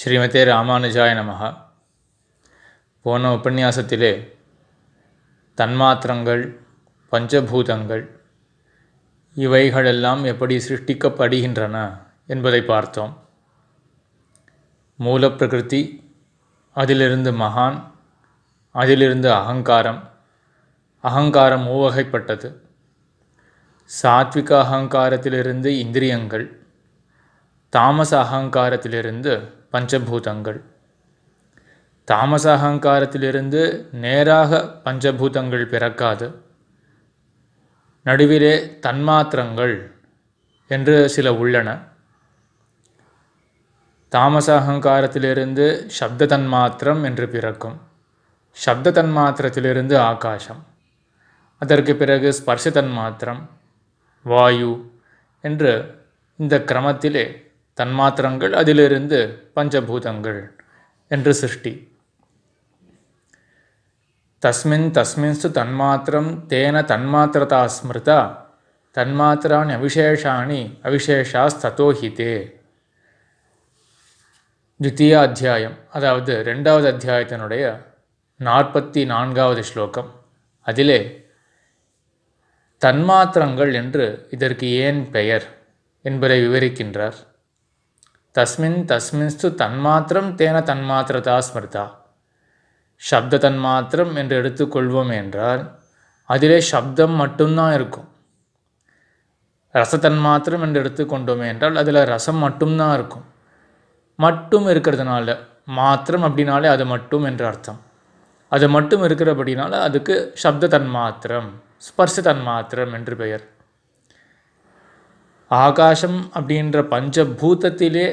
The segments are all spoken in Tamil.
ஸ்ரீமதே ராமானுஜாய நமகா போன உபன்யாசத்திலே தன்மாத்திரங்கள் பஞ்சபூதங்கள் இவைகளெல்லாம் எப்படி சிருஷ்டிக்கப்படுகின்றன என்பதை பார்த்தோம் மூலப்பிரகிருதி அதிலிருந்து மகான் அதிலிருந்து அகங்காரம் அகங்காரம் மூவகைப்பட்டது சாத்விக அகங்காரத்திலிருந்து இந்திரியங்கள் தாமச அகங்காரத்திலிருந்து பஞ்சபூதங்கள் தாமச அகங்காரத்திலிருந்து நேராக பஞ்சபூதங்கள் பிறக்காது நடுவிலே தன்மாத்திரங்கள் என்று சில உள்ளன தாமச அகங்காரத்திலிருந்து சப்த தன்மாத்திரம் என்று பிறக்கும் சப்த தன்மாத்திரத்திலிருந்து ஆகாசம் அதற்கு பிறகு ஸ்பர்ஷ தன்மாத்திரம் வாயு என்று இந்த கிரமத்திலே தன்மாத்திரங்கள் அதிலிருந்து பஞ்சபூதங்கள் என்று சிருஷ்டி தஸ்மின் தஸ்மின்ஸ்து தன்மாத்திரம் தேன தன்மாத்திரதா ஸ்மிருதா தன்மாத்திராணி அவிசேஷாணி அவிசேஷாஸ்ததோஹிதே தித்திய அத்தியாயம் அதாவது ரெண்டாவது அத்தியாயத்தினுடைய நாற்பத்தி நான்காவது ஸ்லோகம் அதிலே தன்மாத்திரங்கள் என்று இதற்கு ஏன் பெயர் என்பதை விவரிக்கின்றார் தஸ்மின் தஸ்மின்ஸ்து தன்மாத்திரம் தேன தன்மாத்திரதா ஸ்மிருதா சப்த தன்மாத்திரம் என்று எடுத்துக்கொள்வோம் என்றால் அதிலே சப்தம் மட்டும்தான் இருக்கும் ரசத்தன்மாத்திரம் என்று எடுத்துக்கொண்டோம் என்றால் அதில் ரசம் மட்டும்தான் இருக்கும் மட்டும் இருக்கிறதுனால மாத்திரம் அப்படின்னாலே அது மட்டும் என்ற அர்த்தம் அது மட்டும் இருக்கிறபடினால அதுக்கு சப்த தன்மாத்திரம் ஸ்பர்ஷ தன்மாத்திரம் என்று பெயர் ஆகாசம் அப்படின்ற பஞ்சபூதத்திலே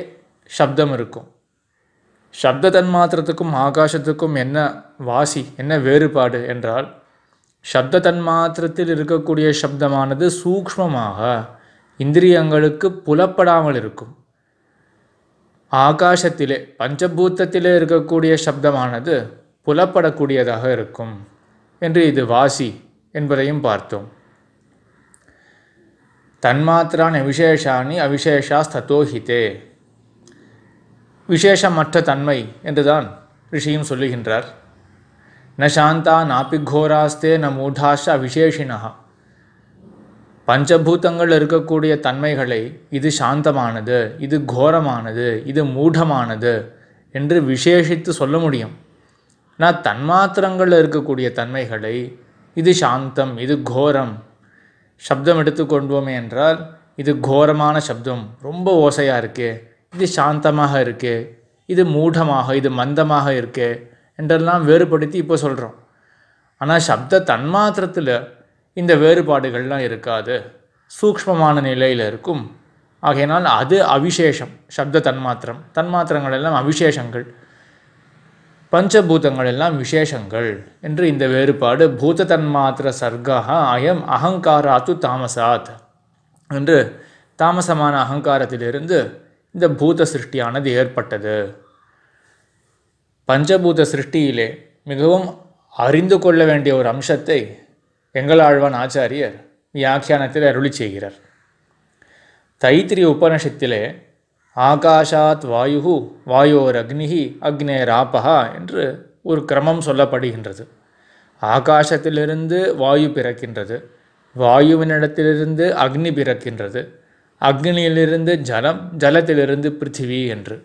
சப்தம் இருக்கும் சப்த தன்மாத்திரத்துக்கும் ஆகாசத்துக்கும் என்ன வாசி என்ன வேறுபாடு என்றால் சப்த தன்மாத்திரத்தில் இருக்கக்கூடிய சப்தமானது சூக்மமாக இந்திரியங்களுக்கு புலப்படாமல் இருக்கும் ஆகாசத்திலே பஞ்சபூத்தத்திலே இருக்கக்கூடிய சப்தமானது புலப்படக்கூடியதாக இருக்கும் என்று இது வாசி என்பதையும் பார்த்தோம் தன்மாத்திரான் விசேஷானி அவிசேஷாஸ்தத்தோஹிதே விசேஷமற்ற தன்மை என்றுதான் ரிஷியும் சொல்லுகின்றார் ந சாந்தா நாபிகோராஸ்தே ந மூடாஷ அவிசேஷினா பஞ்சபூதங்கள் இருக்கக்கூடிய தன்மைகளை இது சாந்தமானது இது கோரமானது இது மூடமானது என்று விசேஷித்து சொல்ல முடியும் நான் தன்மாத்திரங்களில் இருக்கக்கூடிய தன்மைகளை இது சாந்தம் இது கோரம் சப்தம் எடுத்துக்கொண்டோமே என்றால் இது கோரமான சப்தம் ரொம்ப ஓசையாக இருக்குது இது சாந்தமாக இருக்குது இது மூடமாக இது மந்தமாக இருக்குது என்றெல்லாம் வேறுபடுத்தி இப்போ சொல்கிறோம் ஆனால் சப்த தன்மாத்திரத்தில் இந்த வேறுபாடுகள்லாம் இருக்காது சூக்மமான நிலையில் இருக்கும் ஆகையினால் அது அவிசேஷம் சப்த தன்மாத்திரம் தன்மாத்திரங்கள் எல்லாம் அவிசேஷங்கள் பஞ்சபூதங்கள் எல்லாம் விசேஷங்கள் என்று இந்த வேறுபாடு பூத தன்மாத்திர சர்க்காக அயம் அகங்காராத்து தாமசாத் என்று தாமசமான அகங்காரத்திலிருந்து இந்த பூத சிருஷ்டியானது ஏற்பட்டது பஞ்சபூத சிருஷ்டியிலே மிகவும் அறிந்து கொள்ள வேண்டிய ஒரு அம்சத்தை எங்களாழ்வான் ஆச்சாரியர் வியாக்கியானத்தில் அருளி செய்கிறார் தைத்திரிய உபனிஷத்திலே ஆகாஷாத் வாயு வாயோரக்னிகி அக்னேராப்பா என்று ஒரு கிரமம் சொல்லப்படுகின்றது ஆகாசத்திலிருந்து வாயு பிறக்கின்றது வாயுவினிடத்திலிருந்து அக்னி பிறக்கின்றது அக்னியிலிருந்து ஜலம் ஜலத்திலிருந்து பிருத்திவி என்று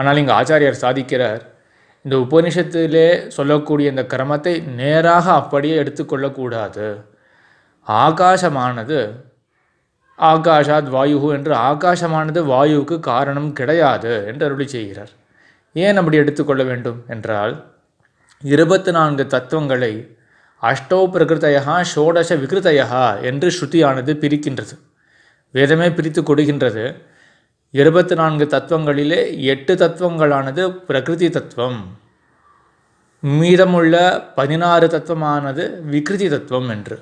ஆனால் இங்கே ஆச்சாரியர் சாதிக்கிறார் இந்த உபனிஷத்திலே சொல்லக்கூடிய இந்த கிரமத்தை நேராக அப்படியே எடுத்துக்கொள்ளக்கூடாது ஆகாசமானது ஆகாஷாத் வாயு என்று ஆகாசமானது வாயுவுக்கு காரணம் கிடையாது என்று அருளி செய்கிறார் ஏன் அப்படி எடுத்துக்கொள்ள வேண்டும் என்றால் இருபத்தி நான்கு தத்துவங்களை அஷ்டோ பிரகிருதயா ஷோடச விகிருதயா என்று ஸ்ருதியானது பிரிக்கின்றது வேதமே பிரித்து கொடுக்கின்றது இருபத்தி நான்கு தத்துவங்களிலே எட்டு தத்துவங்களானது பிரகிருதி தத்துவம் மீதமுள்ள பதினாறு தத்துவமானது விகிருதி தத்துவம் என்று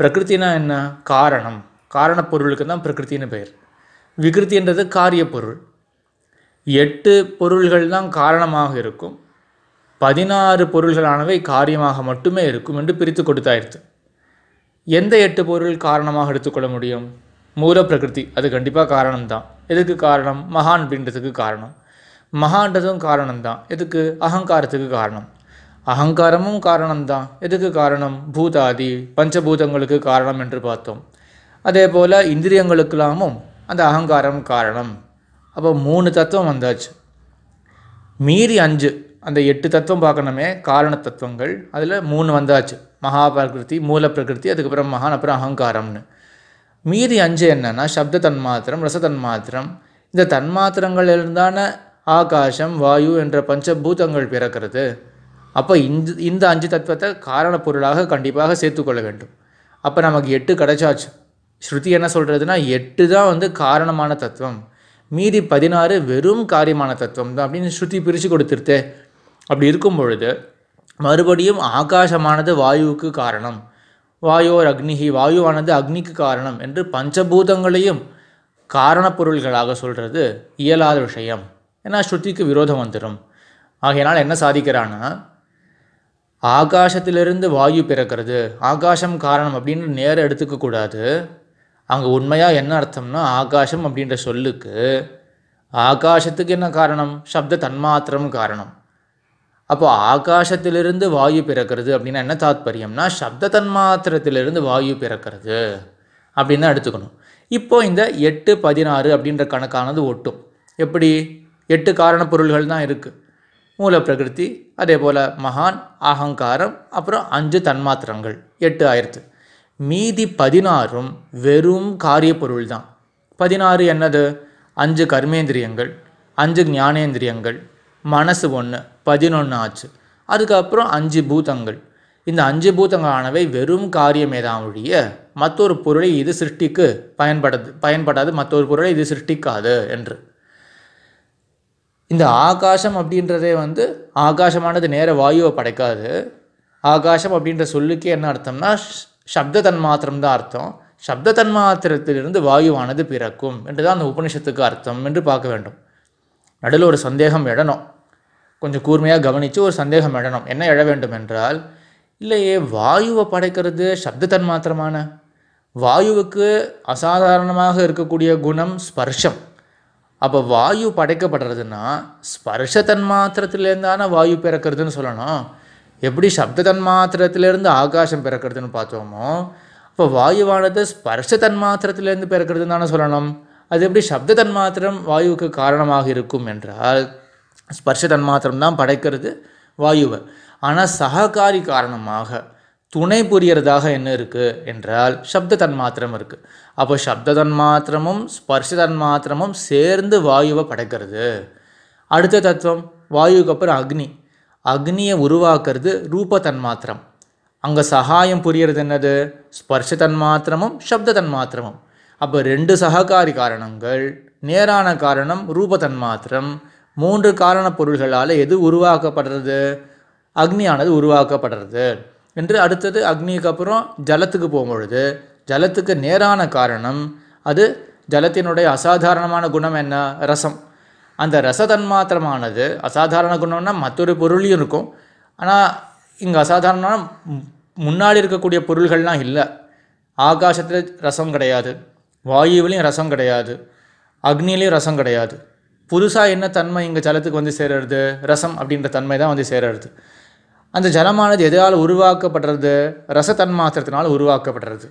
பிரகிருத்தினா என்ன காரணம் காரணப்பொருளுக்கு தான் பிரகிருத்தின்னு பெயர் விகிருத்தின்றது காரிய பொருள் எட்டு பொருள்கள் தான் காரணமாக இருக்கும் பதினாறு பொருள்களானவை காரியமாக மட்டுமே இருக்கும் என்று பிரித்து கொடுத்தாயிருத்து எந்த எட்டு பொருள் காரணமாக எடுத்துக்கொள்ள முடியும் மூல பிரகிருதி அது கண்டிப்பாக காரணம்தான் எதுக்கு காரணம் மகான் அப்படின்றதுக்கு காரணம் மகான்றதும் காரணம்தான் எதுக்கு அகங்காரத்துக்கு காரணம் அகங்காரமும் காரணம்தான் எதுக்கு காரணம் பூதாதி பஞ்சபூதங்களுக்கு காரணம் என்று பார்த்தோம் அதே போல் இந்திரியங்களுக்கெல்லாமும் அந்த அகங்காரம் காரணம் அப்போ மூணு தத்துவம் வந்தாச்சு மீறி அஞ்சு அந்த எட்டு தத்துவம் பார்க்கணுமே காரண தத்துவங்கள் அதில் மூணு வந்தாச்சு மகா பிரகிருதி மூல பிரகிருதி அதுக்கப்புறம் மகான் அப்புறம் அகங்காரம்னு மீறி அஞ்சு என்னென்னா சப்த தன்மாத்திரம் ரச தன்மாத்திரம் இந்த தன்மாத்திரங்களிலிருந்தான ஆகாசம் வாயு என்ற பஞ்சபூதங்கள் பிறக்கிறது அப்போ இந்த இந்த அஞ்சு தத்துவத்தை காரண பொருளாக கண்டிப்பாக சேர்த்துக்கொள்ள வேண்டும் அப்போ நமக்கு எட்டு கிடைச்சாச்சு ஸ்ருதி என்ன சொல்கிறதுனா எட்டு தான் வந்து காரணமான தத்துவம் மீதி பதினாறு வெறும் காரியமான தத்துவம் தான் அப்படின்னு ஸ்ருதி பிரித்து கொடுத்துருத்து அப்படி இருக்கும் பொழுது மறுபடியும் ஆகாசமானது வாயுவுக்கு காரணம் வாயோர் அக்னிகி வாயுவானது அக்னிக்கு காரணம் என்று பஞ்சபூதங்களையும் காரணப்பொருள்களாக சொல்கிறது இயலாத விஷயம் ஏன்னா ஸ்ருதிக்கு விரோதம் வந்துடும் ஆகையினால் என்ன சாதிக்கிறான்னா ஆகாசத்திலிருந்து வாயு பிறக்கிறது ஆகாசம் காரணம் அப்படின்னு நேரம் எடுத்துக்கக்கூடாது அங்கே உண்மையாக என்ன அர்த்தம்னா ஆகாசம் அப்படின்ற சொல்லுக்கு ஆகாசத்துக்கு என்ன காரணம் சப்த தன்மாத்திரம் காரணம் அப்போ ஆகாசத்திலிருந்து வாயு பிறக்கிறது அப்படின்னா என்ன தாத்பரியம்னா சப்த தன்மாத்திரத்திலிருந்து வாயு பிறக்கிறது அப்படின்னு தான் எடுத்துக்கணும் இப்போ இந்த எட்டு பதினாறு அப்படின்ற கணக்கானது ஒட்டும் எப்படி எட்டு காரண பொருள்கள் தான் இருக்குது மூல பிரகிருதி அதே போல் மகான் அகங்காரம் அப்புறம் அஞ்சு தன்மாத்திரங்கள் எட்டு ஆயிரத்து மீதி பதினாறும் வெறும் காரிய பொருள் தான் பதினாறு என்னது அஞ்சு கர்மேந்திரியங்கள் அஞ்சு ஞானேந்திரியங்கள் மனசு ஒன்று பதினொன்று ஆச்சு அதுக்கப்புறம் அஞ்சு பூதங்கள் இந்த அஞ்சு பூதங்களானவை வெறும் காரியமே தான் ஒழிய மற்றொரு பொருளை இது சிருஷ்டிக்கு பயன்படுது பயன்படாது மற்றொரு பொருளை இது சிருஷ்டிக்காது என்று இந்த ஆகாசம் அப்படின்றதே வந்து ஆகாசமானது நேர வாயுவை படைக்காது ஆகாசம் அப்படின்ற சொல்லுக்கே என்ன அர்த்தம்னா சப்த தன்மாத்திரம் தான் அர்த்தம் சப்த தன்மாத்திரத்திலிருந்து வாயுவானது பிறக்கும் என்று தான் அந்த உபனிஷத்துக்கு அர்த்தம் என்று பார்க்க வேண்டும் நடுவில் ஒரு சந்தேகம் எழணும் கொஞ்சம் கூர்மையாக கவனித்து ஒரு சந்தேகம் எழணும் என்ன எழ வேண்டும் என்றால் இல்லையே வாயுவை படைக்கிறது சப்த தன்மாத்திரமான வாயுவுக்கு அசாதாரணமாக இருக்கக்கூடிய குணம் ஸ்பர்ஷம் அப்போ வாயு படைக்கப்படுறதுன்னா ஸ்பர்ஷ தன்மாத்திரத்துலேருந்தான வாயு பிறக்கிறதுன்னு சொல்லணும் எப்படி சப்த தன்மாத்திரத்திலேருந்து ஆகாசம் பிறக்கிறதுன்னு பார்த்தோமோ இப்போ வாயுவானது ஸ்பர்ஷ தன்மாத்திரத்திலேருந்து பிறக்கிறதுன்னு தானே சொல்லணும் அது எப்படி சப்த தன்மாத்திரம் வாயுவுக்கு காரணமாக இருக்கும் என்றால் ஸ்பர்ஷ தன்மாத்திரம் தான் படைக்கிறது வாயுவை ஆனால் சககாரி காரணமாக துணை புரியறதாக என்ன இருக்குது என்றால் சப்த தன்மாத்திரம் இருக்குது அப்போ சப்த தன்மாத்திரமும் ஸ்பர்ஷ தன்மாத்திரமும் சேர்ந்து வாயுவை படைக்கிறது அடுத்த தத்துவம் வாயுக்கு அப்புறம் அக்னி அக்னியை உருவாக்குறது ரூப தன்மாத்திரம் அங்கே சகாயம் புரியறது என்னது ஸ்பர்ஷ தன்மாத்திரமும் சப்த தன்மாத்திரமும் அப்போ ரெண்டு சககாரி காரணங்கள் நேரான காரணம் ரூப தன்மாத்திரம் மூன்று காரண பொருள்களால் எது உருவாக்கப்படுறது அக்னியானது உருவாக்கப்படுறது என்று அடுத்தது அக்னிக்கு அப்புறம் ஜலத்துக்கு போகும்பொழுது ஜலத்துக்கு நேரான காரணம் அது ஜலத்தினுடைய அசாதாரணமான குணம் என்ன ரசம் அந்த ரசதன்மாத்திரமானது அசாதாரண குணம்னா மற்றொரு பொருளையும் இருக்கும் ஆனால் இங்கே அசாதாரணம் முன்னாடி இருக்கக்கூடிய பொருள்கள்லாம் இல்லை ஆகாசத்தில் ரசம் கிடையாது வாயுவிலையும் ரசம் கிடையாது அக்னிலையும் ரசம் கிடையாது புதுசாக என்ன தன்மை இங்கே ஜலத்துக்கு வந்து சேர்றது ரசம் அப்படின்ற தன்மை தான் வந்து சேர்றது அந்த ஜலமானது எதால் உருவாக்கப்படுறது ரசத்தன்மாத்திரத்தினால் உருவாக்கப்படுறது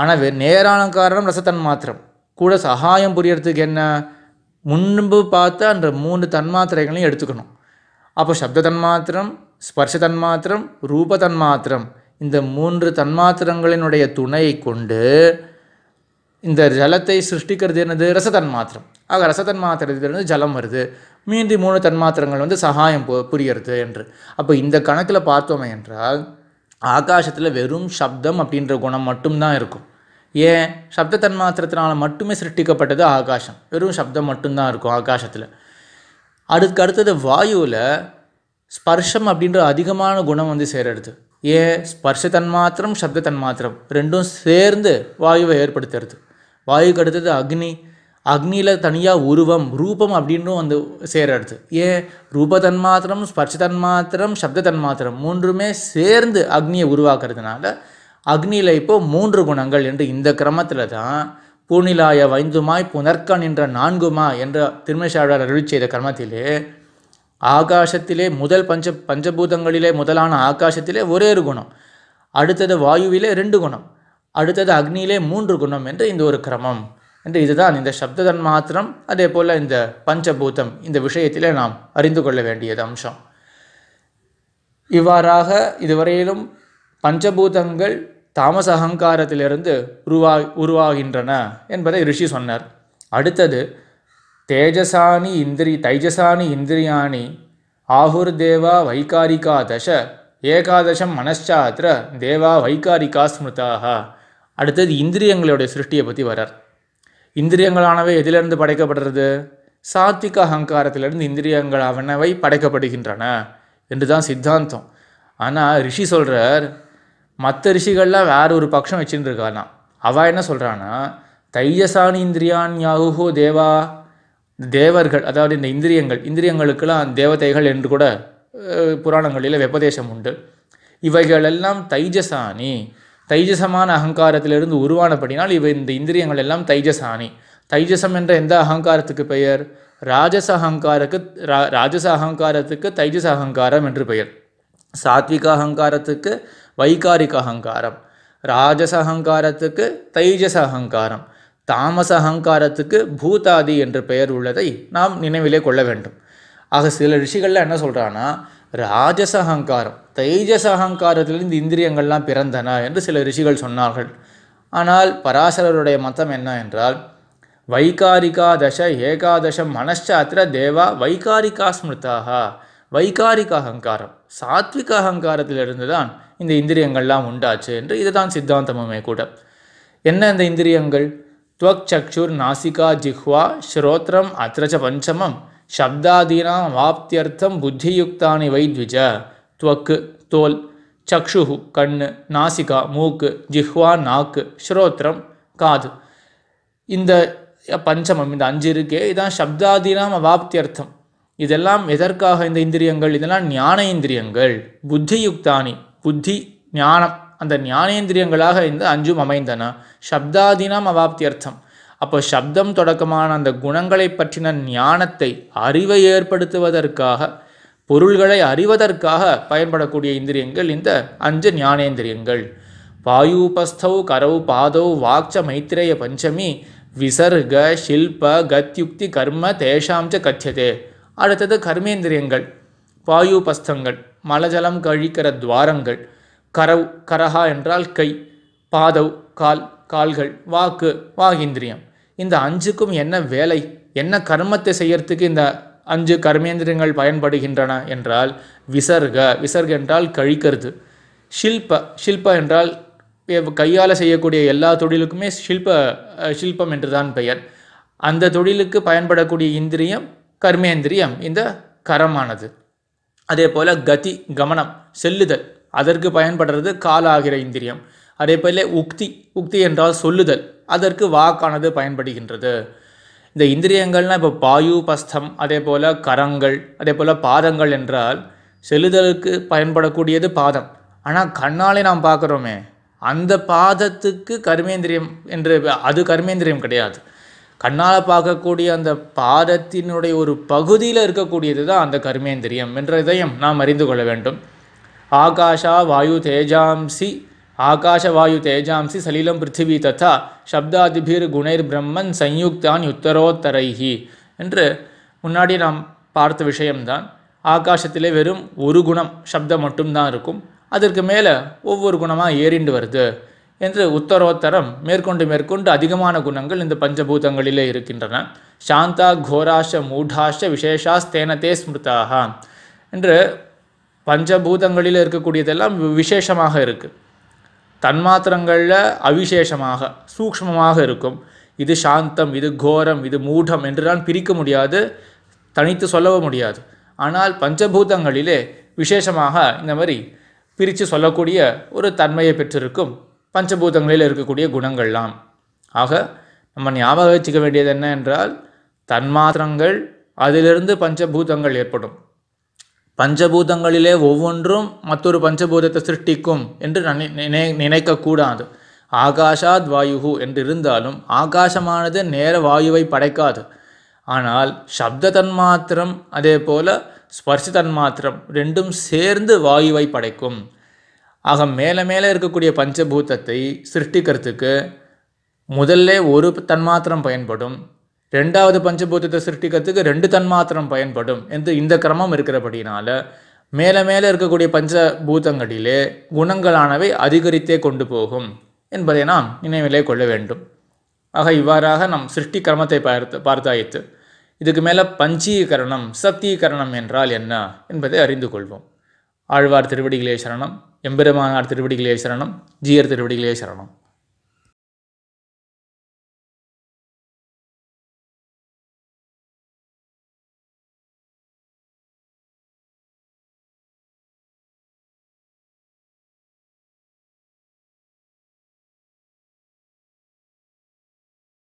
ஆனால் நேரான காரணம் ரசத்தன்மாத்திரம் கூட சகாயம் புரியறதுக்கு என்ன முன்பு பார்த்த அந்த மூணு தன்மாத்திரைகளையும் எடுத்துக்கணும் அப்போ சப்த தன்மாத்திரம் ஸ்பர்ஷ தன்மாத்திரம் ரூப தன்மாத்திரம் இந்த மூன்று தன்மாத்திரங்களினுடைய துணையை கொண்டு இந்த ஜலத்தை சிருஷ்டிக்கிறது என்னது ரசதன்மாத்திரம் ஆக ரசதன்மாத்திரத்திலிருந்து ஜலம் வருது மீந்தி மூணு தன்மாத்திரங்கள் வந்து சகாயம் புரிகிறது என்று அப்போ இந்த கணக்கில் பார்த்தோமே என்றால் ஆகாசத்தில் வெறும் சப்தம் அப்படின்ற குணம் மட்டும்தான் இருக்கும் ஏன் சப்த தன்மாத்திரத்தினால் மட்டுமே சிருஷ்டிக்கப்பட்டது ஆகாசம் வெறும் சப்தம் மட்டும்தான் இருக்கும் ஆகாசத்தில் அதுக்கு அடுத்தது வாயுவில் ஸ்பர்ஷம் அப்படின்ற அதிகமான குணம் வந்து சேரடுது ஏன் ஸ்பர்ஷ தன்மாத்திரம் சப்த தன்மாத்திரம் ரெண்டும் சேர்ந்து வாயுவை ஏற்படுத்துறது வாயுக்கு அடுத்தது அக்னி அக்னியில் தனியாக உருவம் ரூபம் அப்படின்னும் வந்து சேரடுது ஏன் ரூப தன்மாத்திரம் ஸ்பர்ஷ தன்மாத்திரம் சப்த தன்மாத்திரம் மூன்றுமே சேர்ந்து அக்னியை உருவாக்குறதுனால அக்னியில் இப்போது மூன்று குணங்கள் என்று இந்த கிரமத்தில் தான் பூனிலாய வைந்துமாய் புனர்க்க என்ற நான்குமா என்ற திருமேஷாளர் அருள் செய்த கிரமத்திலே ஆகாசத்திலே முதல் பஞ்ச பஞ்சபூதங்களிலே முதலான ஆகாசத்திலே ஒரே ஒரு குணம் அடுத்தது வாயுவிலே ரெண்டு குணம் அடுத்தது அக்னியிலே மூன்று குணம் என்று இந்த ஒரு கிரமம் என்று இதுதான் இந்த சப்ததன் மாத்திரம் அதே போல் இந்த பஞ்சபூதம் இந்த விஷயத்திலே நாம் அறிந்து கொள்ள வேண்டியது அம்சம் இவ்வாறாக இதுவரையிலும் பஞ்சபூதங்கள் தாமச அகங்காரத்திலிருந்து உருவா உருவாகின்றன என்பதை ரிஷி சொன்னார் அடுத்தது தேஜசானி இந்திரி தைஜசானி இந்திரியாணி தேவா வைகாரிகா தச ஏகாதசம் மனச்சாத்திர தேவா வைகாரிகா ஸ்மிருதாக அடுத்தது இந்திரியங்களுடைய சிருஷ்டியை பற்றி வரார் இந்திரியங்களானவை எதிலிருந்து படைக்கப்படுறது சாத்திக அகங்காரத்திலிருந்து இந்திரியங்களானவை படைக்கப்படுகின்றன என்று தான் சித்தாந்தம் ஆனால் ரிஷி சொல்கிறார் மற்ற ரிஷிகள்லாம் வேற ஒரு பட்சம் வச்சுருந்துருக்காராம் அவள் என்ன சொல்கிறான்னா தைஜசானி இந்திரியான் யாகுஹோ தேவா தேவர்கள் அதாவது இந்த இந்திரியங்கள் இந்திரியங்களுக்கெல்லாம் தேவதைகள் என்று கூட புராணங்களில் வெப்பதேசம் உண்டு இவைகளெல்லாம் தைஜசானி தைஜசமான அகங்காரத்திலிருந்து உருவானப்படினால் இவை இந்த இந்திரியங்கள் எல்லாம் தைஜசானி தைஜசம் என்ற எந்த அகங்காரத்துக்கு பெயர் ராஜச அகங்காரக்கு ரா ராஜச அகங்காரத்துக்கு தைஜச அகங்காரம் என்று பெயர் சாத்விக அகங்காரத்துக்கு வைகாரிக அகங்காரம் ராஜச அகங்காரத்துக்கு தைஜச அகங்காரம் தாமச அகங்காரத்துக்கு பூதாதி என்ற பெயர் உள்ளதை நாம் நினைவிலே கொள்ள வேண்டும் ஆக சில ரிஷிகளில் என்ன சொல்கிறான்னா ராஜச அகங்காரம் தைஜச அகங்காரத்திலிருந்து இந்திரியங்கள்லாம் பிறந்தன என்று சில ரிஷிகள் சொன்னார்கள் ஆனால் பராசரருடைய மதம் என்ன என்றால் வைகாரிகா தச ஏகாதசம் மனசாத்திர தேவா வைகாரிகா ஸ்மிருதாக வைகாரிக அகங்காரம் சாத்விக அகங்காரத்திலிருந்து தான் இந்த இந்திரியங்கள்லாம் உண்டாச்சு என்று இதுதான் சித்தாந்தமுமே கூட என்ன இந்த இந்திரியங்கள் துவக் சக்ஷுர் நாசிகா ஜிஹ்வா ஸ்ரோத்ரம் அத்ரஜ பஞ்சமம் சப்தாதீனாம் வாப்தியர்த்தம் புத்தியுக்தானி வைத்விஜ துவக்கு தோல் சக்ஷு கண்ணு நாசிகா மூக்கு ஜிஹ்வா நாக்கு ஸ்ரோத்ரம் காது இந்த பஞ்சமம் இந்த அஞ்சு இருக்கே இதான் சப்தாதீனாம் வாப்தியர்த்தம் இதெல்லாம் எதற்காக இந்த இந்திரியங்கள் இதெல்லாம் ஞான இந்திரியங்கள் புத்தியுக்தானி புத்தி ஞானம் அந்த ஞானேந்திரியங்களாக இந்த அஞ்சும் அமைந்தன அவாப்தி அர்த்தம் அப்போ சப்தம் தொடக்கமான அந்த குணங்களை பற்றின ஞானத்தை அறிவை ஏற்படுத்துவதற்காக பொருள்களை அறிவதற்காக பயன்படக்கூடிய இந்திரியங்கள் இந்த அஞ்சு ஞானேந்திரியங்கள் வாயுபஸ்தௌ கரௌ பாதௌ வாக்ச மைத்திரேய பஞ்சமி விசர்க ஷில்ப கத்யுக்தி கர்ம தேஷாம் கத்தியதே அடுத்தது கர்மேந்திரியங்கள் வாயு பஸ்தங்கள் மலஜலம் கழிக்கிற துவாரங்கள் கரவ் கரஹா என்றால் கை பாதவ் கால் கால்கள் வாக்கு வாகிந்திரியம் இந்த அஞ்சுக்கும் என்ன வேலை என்ன கர்மத்தை செய்யறதுக்கு இந்த அஞ்சு கர்மேந்திரியங்கள் பயன்படுகின்றன என்றால் விசர்க விசர்க என்றால் கழிக்கிறது ஷில்ப ஷில்ப என்றால் கையால் செய்யக்கூடிய எல்லா தொழிலுக்குமே ஷில்ப ஷில்பம் என்றுதான் பெயர் அந்த தொழிலுக்கு பயன்படக்கூடிய இந்திரியம் கர்மேந்திரியம் இந்த கரமானது அதே போல் கதி கமனம் செல்லுதல் அதற்கு பயன்படுறது காலாகிற ஆகிற இந்திரியம் அதே போல உக்தி உக்தி என்றால் சொல்லுதல் அதற்கு வாக்கானது பயன்படுகின்றது இந்த இந்திரியங்கள்னால் இப்போ பாயு பஸ்தம் அதே போல் கரங்கள் அதே போல் பாதங்கள் என்றால் செல்லுதலுக்கு பயன்படக்கூடியது பாதம் ஆனால் கண்ணாலே நாம் பார்க்குறோமே அந்த பாதத்துக்கு கர்மேந்திரியம் என்று அது கர்மேந்திரியம் கிடையாது கண்ணால் பார்க்கக்கூடிய அந்த பாதத்தினுடைய ஒரு பகுதியில் இருக்கக்கூடியது தான் அந்த கர்மேந்திரியம் இதயம் நாம் அறிந்து கொள்ள வேண்டும் ஆகாஷா வாயு தேஜாம்சி ஆகாஷ வாயு தேஜாம்சி சலிலம் பிருத்திவி ததா சப்தாதிபீர் குணைர் பிரம்மன் சயுக்தான் உத்தரோத்தரைஹி என்று முன்னாடி நாம் பார்த்த விஷயம்தான் ஆகாசத்திலே வெறும் ஒரு குணம் சப்தம் மட்டும்தான் இருக்கும் அதற்கு மேலே ஒவ்வொரு குணமாக ஏறிண்டு வருது என்று உத்தரோத்தரம் மேற்கொண்டு மேற்கொண்டு அதிகமான குணங்கள் இந்த பஞ்சபூதங்களிலே இருக்கின்றன சாந்தா கோராஷ மூடாஷ விசேஷாஸ்தேனத்தே ஸ்மிருதாக என்று பஞ்சபூதங்களில் இருக்கக்கூடியதெல்லாம் விசேஷமாக இருக்குது தன்மாத்திரங்களில் அவிசேஷமாக சூக்மமாக இருக்கும் இது சாந்தம் இது கோரம் இது மூடம் என்றுதான் பிரிக்க முடியாது தனித்து சொல்லவும் முடியாது ஆனால் பஞ்சபூதங்களிலே விசேஷமாக இந்த மாதிரி பிரித்து சொல்லக்கூடிய ஒரு தன்மையை பெற்றிருக்கும் பஞ்சபூதங்களில் இருக்கக்கூடிய குணங்கள்லாம் ஆக நம்ம ஞாபகம் வச்சுக்க வேண்டியது என்ன என்றால் தன்மாத்திரங்கள் அதிலிருந்து பஞ்சபூதங்கள் ஏற்படும் பஞ்சபூதங்களிலே ஒவ்வொன்றும் மற்றொரு பஞ்சபூதத்தை சிருஷ்டிக்கும் என்று நினை நினைக்கக்கூடாது ஆகாஷாத் வாயுகு என்று இருந்தாலும் ஆகாசமானது நேர வாயுவை படைக்காது ஆனால் சப்த தன்மாத்திரம் அதே போல் ஸ்பர்ஷ தன்மாத்திரம் ரெண்டும் சேர்ந்து வாயுவை படைக்கும் ஆக மேலே மேலே இருக்கக்கூடிய பஞ்சபூதத்தை சிருஷ்டிக்கிறதுக்கு முதல்ல ஒரு தன்மாத்திரம் பயன்படும் ரெண்டாவது பஞ்சபூதத்தை சிருஷ்டிக்கிறதுக்கு ரெண்டு தன்மாத்திரம் பயன்படும் என்று இந்த கிரமம் இருக்கிறபடினால மேலே மேலே இருக்கக்கூடிய பஞ்சபூதங்களிலே குணங்களானவை அதிகரித்தே கொண்டு போகும் என்பதை நாம் நினைவிலே கொள்ள வேண்டும் ஆக இவ்வாறாக நம் சிருஷ்டி கிரமத்தை பார்த்து பார்த்தாயித்து இதுக்கு மேலே பஞ்சீகரணம் சப்தீகரணம் என்றால் என்ன என்பதை அறிந்து கொள்வோம் ஆழ்வார் திருவடிகளே சரணம் എമ്പെരുമാനാർ തിരുവടികളെ ജീയർ ജിയർ